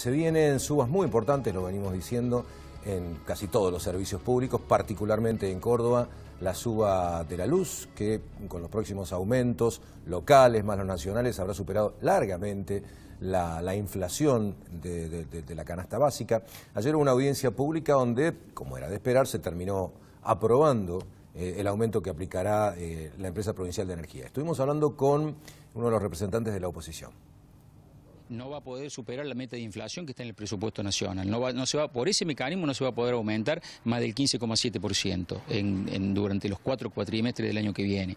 Se vienen subas muy importantes, lo venimos diciendo, en casi todos los servicios públicos, particularmente en Córdoba, la suba de la luz, que con los próximos aumentos locales más los nacionales habrá superado largamente la, inflación de, la canasta básica. Ayer hubo una audiencia pública donde, como era de esperar, se terminó aprobando eh, el aumento que aplicará eh, la empresa provincial de energía. Estuvimos hablando con uno de los representantes de la oposición no va a poder superar la meta de inflación que está en el presupuesto nacional. No, va, no se va, por ese mecanismo no se va a poder aumentar más del 15,7% en, en, durante los cuatro cuatrimestres del año que viene.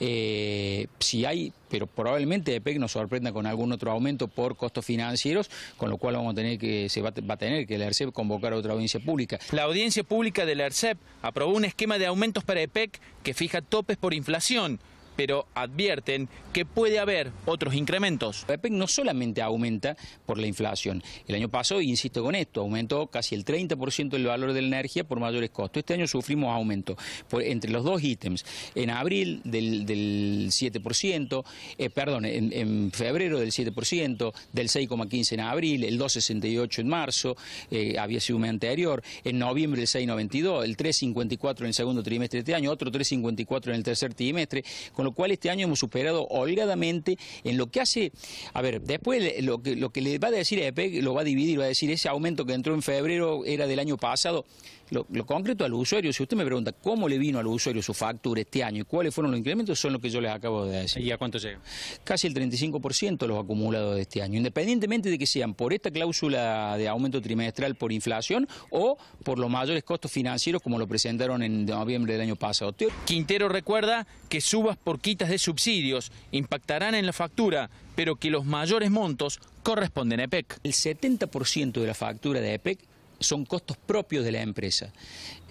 Eh, si hay, pero probablemente EPEC nos sorprenda con algún otro aumento por costos financieros, con lo cual vamos a tener que, se va, a tener que la ARCEP convocar a otra audiencia pública. La audiencia pública de la ARCEP aprobó un esquema de aumentos para EPEC que fija topes por inflación pero advierten que puede haber otros incrementos. El no solamente aumenta por la inflación. El año pasado, insisto con esto, aumentó casi el 30% del valor de la energía por mayores costos. Este año sufrimos aumento entre los dos ítems. En abril del, 7%, eh, perdón, en, febrero del 7%, del 6,15 en abril, el 2,68 en marzo, eh, había sido un mes anterior, en noviembre el 6,92, el 3,54 en el segundo trimestre de este año, otro 3,54 en el tercer trimestre, con cual este año hemos superado holgadamente en lo que hace, a ver, después lo que, lo que le va a decir EPEC lo va a dividir, va a decir ese aumento que entró en febrero era del año pasado. Lo, lo, concreto al usuario, si usted me pregunta cómo le vino al usuario su factura este año y cuáles fueron los incrementos, son los que yo les acabo de decir. ¿Y a cuánto llega? Casi el 35% los acumulados de este año, independientemente de que sean por esta cláusula de aumento trimestral por inflación o por los mayores costos financieros como lo presentaron en noviembre del año pasado. Quintero recuerda que subas por quitas de subsidios impactarán en la factura, pero que los mayores montos corresponden a EPEC. El 70% de la factura de EPEC son costos propios de la empresa.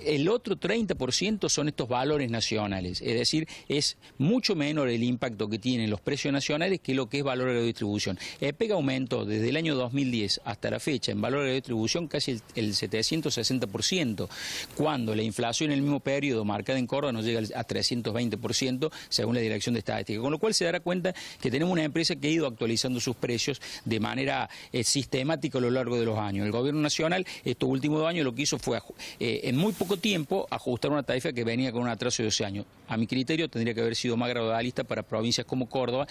El otro 30% son estos valores nacionales, es decir, es mucho menor el impacto que tienen los precios nacionales que lo que es valor de la distribución. Eh, PEGA aumentó desde el año 2010 hasta la fecha en valor de distribución casi el, 760%, cuando la inflación en el mismo periodo marcada en Córdoba nos llega a 320% según la Dirección de Estadística, con lo cual se dará cuenta que tenemos una empresa que ha ido actualizando sus precios de manera eh, sistemática a lo largo de los años. El Gobierno Nacional estos últimos lo que hizo fue eh, en muy poco tiempo ajustar una tarifa que venía con un atraso de 12 años. A mi criterio tendría que haber sido más gradualista para provincias como Córdoba.